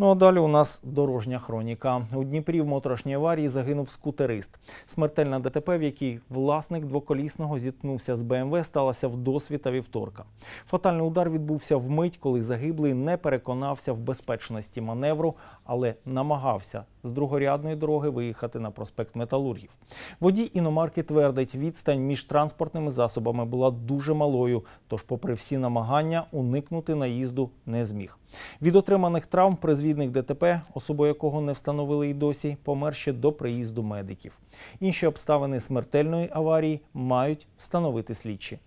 Ну а далі у нас дорожня хроніка. У Дніпрі в моторошній аварії загинув скутерист. Смертельна ДТП, в якій власник двоколісного зіткнувся з БМВ, сталася в досвіта вівторка. Фатальний удар відбувся вмить, коли загиблий не переконався в безпечності маневру, але намагався з другорядної дороги виїхати на проспект Металургів. Водій іномарки твердить, відстань між транспортними засобами була дуже малою, тож, попри всі намагання, уникнути наїзду не зміг. Від отриманих травм призвідник ДТП, особу якого не встановили і досі, помер ще до приїзду медиків. Інші обставини смертельної аварії мають встановити слідчі.